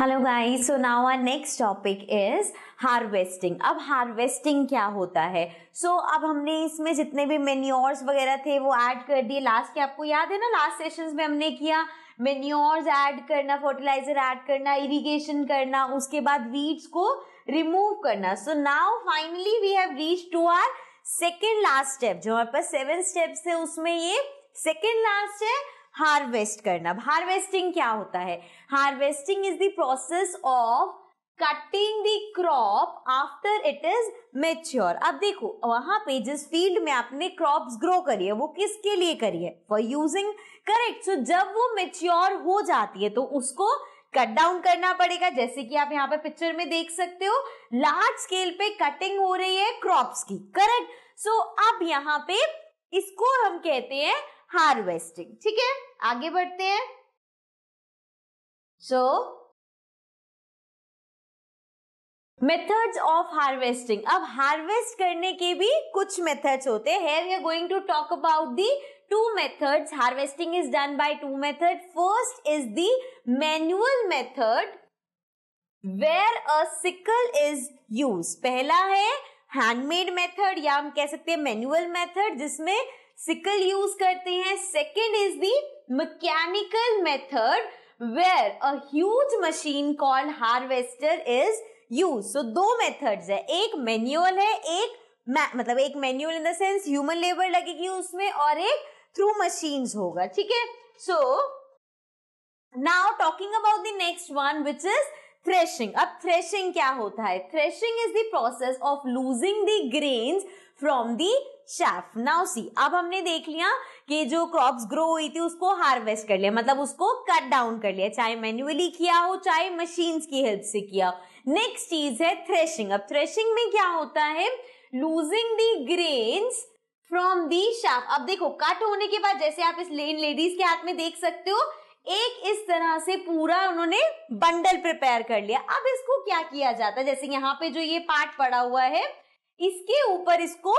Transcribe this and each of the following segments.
Hello guys so now our next topic is harvesting अब harvesting क्या होता है सो so, अब हमने इसमें जितने भी मेन्योर्स वगैरह थे वो ऐड कर दिए लास्ट के आपको याद है ना लास्ट सेशंस में हमने किया मेन्योर्स ऐड करना फर्टिलाइजर ऐड करना इरिगेशन करना उसके बाद वीड्स को रिमूव करना so now finally we have reach to our second last step जो हमारे पास सेवन स्टेप्स थे उसमें ये सेकेंड लास्ट है हार्वेस्ट करना अब हार्वेस्टिंग क्या होता है harvesting is the process of cutting the crop after it is mature अब देखो वहां पे जिस फील्ड में आपने क्रॉप्स ग्रो करी है वो किसके लिए करी है फॉर यूजिंग करेक्ट सो जब वो मेच्योर हो जाती है तो उसको कट डाउन करना पड़ेगा जैसे कि आप यहाँ पे पिक्चर में देख सकते हो लार्ज स्केल पे कटिंग हो रही है क्रॉप्स की करेक्ट सो so, अब यहाँ पे इसको हम कहते हैं हार्वेस्टिंग ठीक है आगे बढ़ते हैं सो मेथड्स ऑफ हार्वेस्टिंग अब हार्वेस्ट करने के भी कुछ मेथड्स होते हैं we are going to talk about the two methods harvesting is done by two method first is the manual method where a sickle is use पहला है handmade method या हम कह सकते हैं मैनुअल मेथड जिसमें सिकल यूज करते हैं second is the mechanical method where a huge machine called harvester is use so दो मेथड्स है एक मैन्युअल है एक मतलब एक manual in the sense human labour लगेगी उसमें और एक थ्रू मशीन्स होगा ठीक है so now talking about the next one which is threshing अब थ्रेशिंग क्या होता है threshing is the process of loosing the grains from the chaff now see अब हमने देख लिया कि जो क्रॉप्स ग्रो हुई थी उसको हार्वेस्ट कर लिया मतलब उसको कट डाउन कर लिया चाहे मैन्युअली किया हो चाहे मशीन की हेल्प से किया नेक्स्ट चीज है थ्रेशिंग अब थ्रेशिंग में क्या होता है loosing the grains from the chaff अब देखो कट होने के बाद जैसे आप इस लेन लेडीज के हाथ में देख सकते हो एक इस तरह से पूरा उन्होंने बंडल प्रिपेयर कर लिया अब इसको क्या किया जाता है जैसे यहाँ पे जो ये पार्ट पड़ा हुआ है इसके ऊपर इसको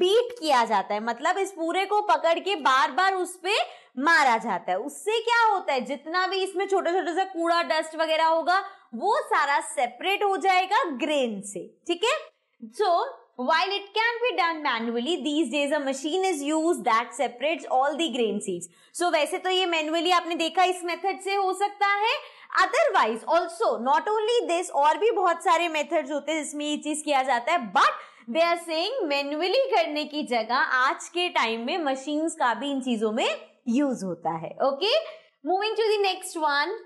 बीट किया जाता है मतलब इस पूरे को पकड़ के बार बार उस पर मारा जाता है उससे क्या होता है जितना भी इसमें छोटे छोटे सा कूड़ा डस्ट वगैरह होगा वो सारा सेपरेट हो जाएगा ग्रेन से ठीक है सो While it can be done manually, these days a machine is used that separates all the grain seeds. So वैसे तो ये manually आपने देखा इस method से हो सकता है Otherwise also not only this और भी बहुत सारे methods होते हैं जिसमें ये चीज किया जाता है but they are saying manually करने की जगह आज के time में machines का भी इन चीजों में use होता है Okay? Moving to the next one.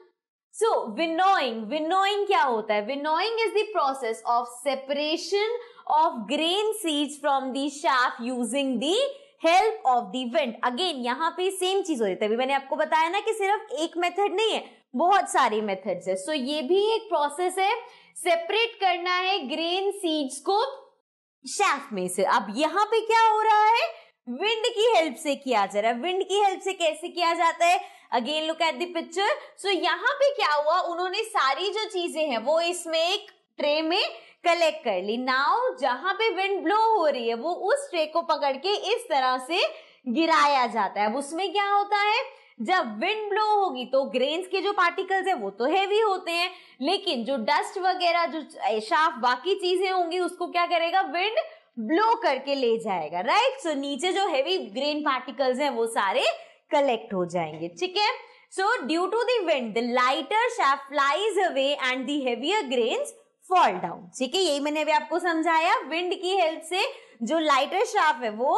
So winnowing winnowing क्या होता है winnowing is the process of separation of grain seeds from the chaff using the help of the wind again यहाँ पे सेम चीज हो रही है मैंने आपको बताया ना कि सिर्फ एक मेथड नहीं है बहुत सारे मेथड्स है सो so, ये भी एक प्रोसेस है सेपरेट करना है ग्रेन सीड्स को शाफ में से अब यहाँ पे क्या हो रहा है विंड की हेल्प से किया जा रहा है विंड की हेल्प से कैसे किया जाता है again look at picture picture so यहाँ पे क्या हुआ उन्होंने सारी जो चीजें हैं वो इसमें एक ट्रे में कलेक्ट कर ली नाउ जहां पे विंड ब्लो हो रही है वो उस ट्रे को पकड़ के इस तरह से गिराया जाता है उसमें क्या होता है जब विंड ब्लो होगी तो ग्रेन्स के जो पार्टिकल्स है वो तो हैवी होते हैं लेकिन जो डस्ट वगैरह जो शाफ बाकी चीजें होंगी उसको क्या करेगा विंड ब्लो करके ले जाएगा राइट सो so, नीचे जो हैवी ग्रेन पार्टिकल्स हैं वो सारे कलेक्ट हो जाएंगे ठीक है so due to the wind the lighter chaff flies away and heavier grains fall down ठीक है यही मैंने अभी आपको समझाया विंड की हेल्प से जो लाइटर शाफ है वो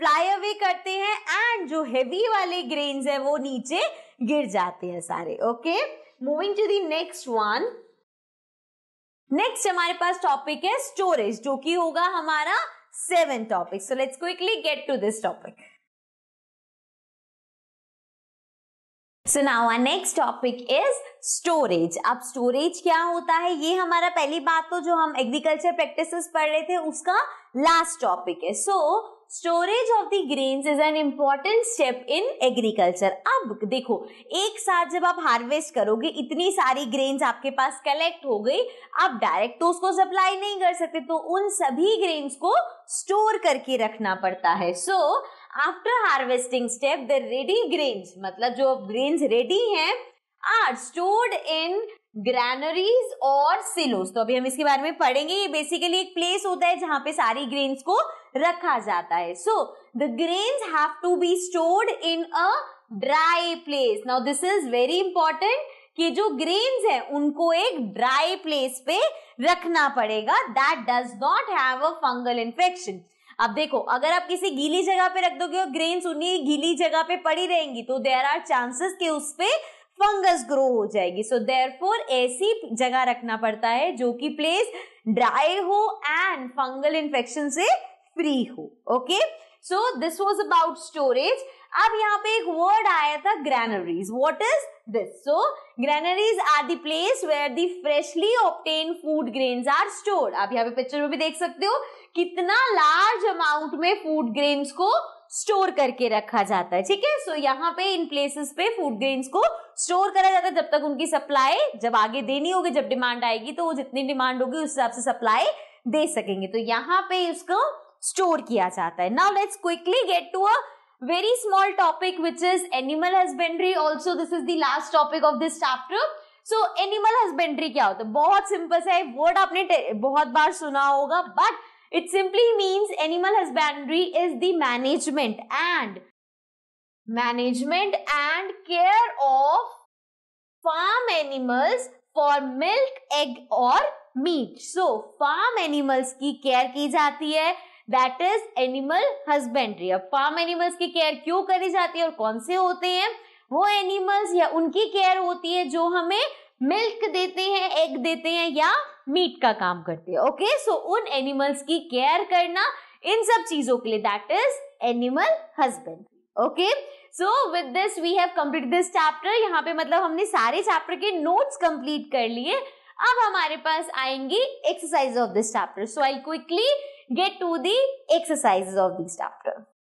फ्लाई अवे करते हैं एंड जो हेवी वाले ग्रेन है वो नीचे गिर जाते हैं सारे okay moving to the next one next हमारे पास टॉपिक है स्टोरेज जो कि होगा हमारा seven topic so let's quickly get to this topic so now next topic is storage अब स्टोरेज क्या होता है ये हमारा पहली बात तो जो हम एग्रीकल्चर प्रैक्टिसेस पढ़ रहे थे उसका लास्ट टॉपिक है so so, storage of the grains is an important step in agriculture अब देखो एक साथ जब आप हार्वेस्ट करोगे इतनी सारी ग्रेन्स आपके पास कलेक्ट हो गई आप डायरेक्ट तो उसको सप्लाई नहीं कर सकते तो उन सभी ग्रेन्स को स्टोर करके रखना पड़ता है so after harvesting step the ready grains मतलब जो ग्रेन्स रेडी हैं आर स्टोर्ड इन ग्रैनरीज और सिलोस तो अभी हम इसके बारे में पढ़ेंगे ये बेसिकली एक प्लेस होता है जहां पे सारी ग्रेन्स को रखा जाता है so the grains have to be stored in a dry place now this is very important कि जो ग्रेन्स है उनको एक ड्राई प्लेस पे रखना पड़ेगा that does not have a fungal infection अब देखो अगर आप किसी गीली जगह पे रख दोगे और ग्रेन्स उन्हीं गीली जगह पे पड़ी रहेंगी तो देर आर चांसेस कि उस पर फंगस ग्रो हो जाएगी सो फोर ऐसी जगह रखना पड़ता है जो कि प्लेस ड्राई हो एंड फंगल इन्फेक्शन से फ्री हो okay so this was about storage अब यहाँ पे एक वर्ड आया था granaries what is this so granaries are the place where the freshly obtained food grain are stored आप यहाँ पे पिक्चर में भी देख सकते हो कितना लार्ज अमाउंट में फूड ग्रेन्स को स्टोर करके रखा जाता है ठीक है सो यहाँ पे इन प्लेसेस पे फूड ग्रेन्स को स्टोर करा जाता है जब तक उनकी सप्लाई जब आगे देनी होगी जब डिमांड आएगी तो वो जितनी डिमांड होगी उस हिसाब से सप्लाई दे सकेंगे तो यहाँ पे उसको स्टोर किया जाता है now let's quickly get to a very small topic which is animal husbandry also this is the last topic of this chapter so animal husbandry क्या होता है बहुत सिंपल सा है वर्ड आपने बहुत बार सुना होगा but it simply means animal husbandry is the management and management and care of farm animals for milk egg और मीट सो फार्म एनिमल्स की केयर की जाती है दैट इज एनिमल हजबेंड्री अब फार्म एनिमल्स की केयर क्यों करी जाती है और कौन से होते हैं वो एनिमल्स या उनकी केयर होती है जो हमें मिल्क देते हैं एग देते हैं या मीट का काम करते हैं ओके सो उन एनिमल्स की केयर करना इन सब चीजों के लिए that is animal husbandry okay so with this we have complete this chapter यहाँ पे मतलब हमने सारे चैप्टर के नोट्स कंप्लीट कर लिए अब हमारे पास आएंगी exercise of this chapter so I quickly get to the exercise of this chapter